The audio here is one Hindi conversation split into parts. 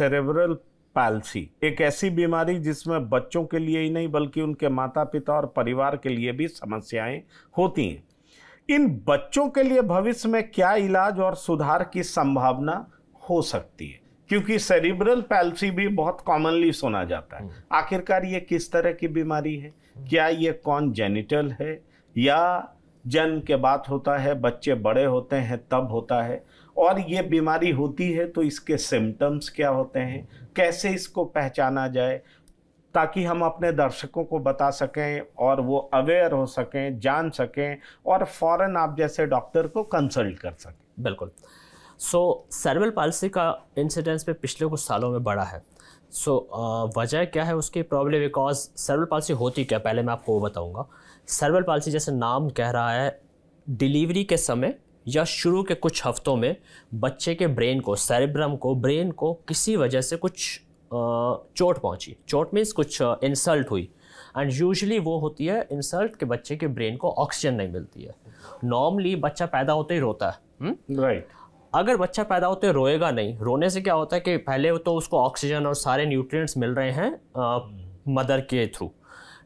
सेरेब्रल पैल्सी एक ऐसी बीमारी जिसमें बच्चों के लिए ही नहीं बल्कि उनके माता पिता और परिवार के लिए भी समस्याएं होती हैं इन बच्चों के लिए भविष्य में क्या इलाज और सुधार की संभावना हो सकती है क्योंकि सेरिब्रल पैल्सी भी बहुत कॉमनली सुना जाता है हम्म। आखिरकार ये किस तरह की बीमारी है क्या ये कौन जेनिटल है या जन्म के बाद होता है बच्चे बड़े होते हैं तब होता है और ये बीमारी होती है तो इसके सिम्टम्स क्या होते हैं कैसे इसको पहचाना जाए ताकि हम अपने दर्शकों को बता सकें और वो अवेयर हो सकें जान सकें और फ़ौर आप जैसे डॉक्टर को कंसल्ट कर सकें बिल्कुल सो सर्वल पालसी का इंसिडेंस पे पिछले कुछ सालों में बढ़ा है सो uh, वजह क्या है उसकी प्रॉब्लम बिकॉज सर्वल पॉलिसी होती क्या पहले मैं आपको वो बताऊँगा सर्वल पॉलिसी जैसे नाम कह रहा है डिलीवरी के समय या शुरू के कुछ हफ्तों में बच्चे के ब्रेन को सेरेब्रम को ब्रेन को किसी वजह से कुछ uh, चोट पहुंची चोट मीन्स कुछ इंसल्ट uh, हुई एंड यूजली वो होती है इंसल्ट के बच्चे के ब्रेन को ऑक्सीजन नहीं मिलती है नॉर्मली बच्चा पैदा होते ही रोता है राइट हम्म? right. अगर बच्चा पैदा होते रोएगा नहीं रोने से क्या होता है कि पहले तो उसको ऑक्सीजन और सारे न्यूट्रिएंट्स मिल रहे हैं मदर के थ्रू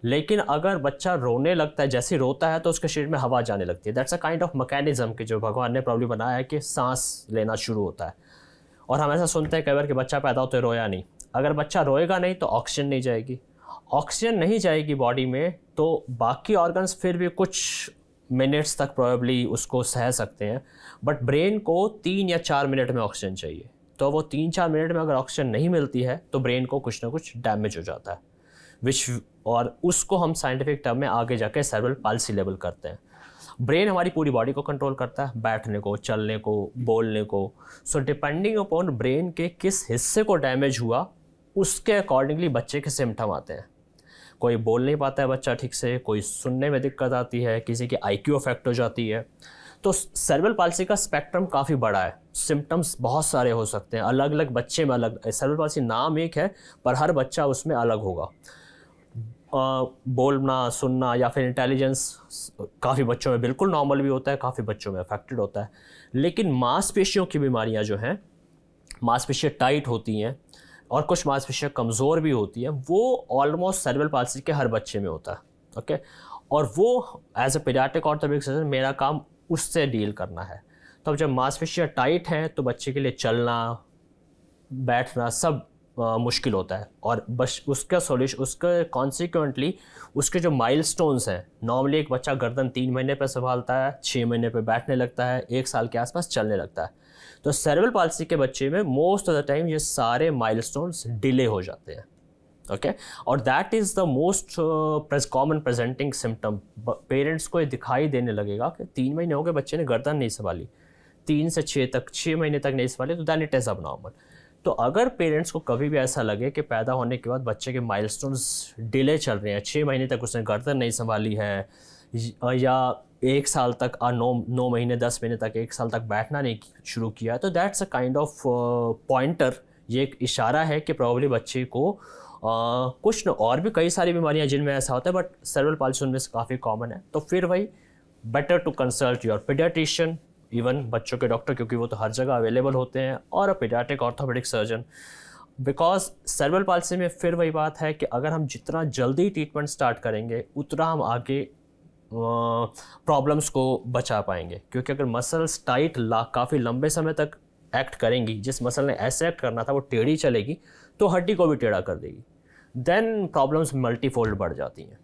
लेकिन अगर बच्चा रोने लगता है जैसे रोता है तो उसके शरीर में हवा जाने लगती है that's a kind of mechanism के जो भगवान ने प्रॉब्लम बनाया है कि सांस लेना शुरू होता है और हम ऐसा सुनते हैं कई बार कि बच्चा पैदा होते रोया नहीं अगर बच्चा रोएगा नहीं तो ऑक्सीजन नहीं जाएगी ऑक्सीजन नहीं जाएगी बॉडी में तो बाकी ऑर्गन्स फिर भी कुछ मिनट्स तक प्रॉबली उसको सह सकते हैं बट ब्रेन को तीन या चार मिनट में ऑक्सीजन चाहिए तो वो तीन चार मिनट में अगर ऑक्सीजन नहीं मिलती है तो ब्रेन को कुछ ना कुछ डैमेज हो जाता है विच और उसको हम साइंटिफिक टर्म में आगे जाके सर्वल पालसी लेवल करते हैं ब्रेन हमारी पूरी बॉडी को कंट्रोल करता है बैठने को चलने को बोलने को सो डिपेंडिंग अपॉन ब्रेन के किस हिस्से को डैमेज हुआ उसके अकॉर्डिंगली बच्चे के सिम्टम आते हैं कोई बोल नहीं पाता है बच्चा ठीक से कोई सुनने में दिक्कत आती है किसी की आई क्यू अफेक्ट हो जाती है तो सर्वल पालसी का स्पेक्ट्रम काफ़ी बड़ा है सिम्टम्स बहुत सारे हो सकते हैं अलग अलग बच्चे में अलग सर्वल पालसी नाम एक है पर हर बच्चा उसमें अलग होगा आ, बोलना सुनना या फिर इंटेलिजेंस काफ़ी बच्चों में बिल्कुल नॉर्मल भी होता है काफ़ी बच्चों में अफेक्टेड होता है लेकिन मांसपेशियों की बीमारियां जो हैं मांसपेशियाँ टाइट होती हैं और कुछ मांसपेशियाँ कमज़ोर भी होती हैं वो ऑलमोस्ट सर्वल पालसी के हर बच्चे में होता है ओके और वो as a paediatric orthopaedic surgeon मेरा काम उससे डील करना है तो अब जब मांसपेशियाँ टाइट हैं तो बच्चे के लिए चलना बैठना सब मुश्किल होता है और बस उसका सोल्यूशन उसका कॉन्सिक्वेंटली उसके जो माइल स्टोन्स हैं नॉर्मली एक बच्चा गर्दन तीन महीने पर संभालता है छः महीने पर बैठने लगता है एक साल के आसपास चलने लगता है तो सर्वल पॉलिसी के बच्चे में मोस्ट ऑफ द टाइम ये सारे स्टोन्स डिले हो जाते हैं ओके और that is the most common presenting symptom parents को ये दिखाई देने लगेगा कि तीन महीने हो गए बच्चे ने गर्दन नहीं संभाली तीन से छः तक छः महीने तक नहीं संभाली तो दैन इट इज़ अब नॉर्मल तो अगर पेरेंट्स को कभी भी ऐसा लगे कि पैदा होने के बाद बच्चे के माइलस्टोन्स डिले चल रहे हैं छः महीने तक उसने गर्दन नहीं संभाली है या एक साल तक आ, नौ नौ महीने दस महीने तक एक साल तक बैठना नहीं शुरू किया तो that's a kind of pointer ये एक इशारा है कि प्रॉब्ली बच्चे को uh, कुछ न और भी कई सारी बीमारियां जिनमें ऐसा होता है बट सर्वल पॉलिस उनमें से काफ़ी कॉमन है तो फिर वही better to consult your paediatrician even बच्चों के डॉक्टर क्योंकि वो तो हर जगह अवेलेबल होते हैं और a paediatric orthopaedic surgeon because cerebral palsy में फिर वही बात है कि अगर हम जितना जल्दी ट्रीटमेंट स्टार्ट करेंगे उतना हम आगे प्रॉब्लम्स को बचा पाएंगे क्योंकि अगर मसल्स टाइट ला काफ़ी लंबे समय तक एक्ट करेंगी जिस मसल ने ऐसे एक्ट करना था वो टेढ़ी चलेगी तो हड्डी को भी टेढ़ा कर देगी देन प्रॉब्लम्स मल्टीफोल्ड बढ़ जाती हैं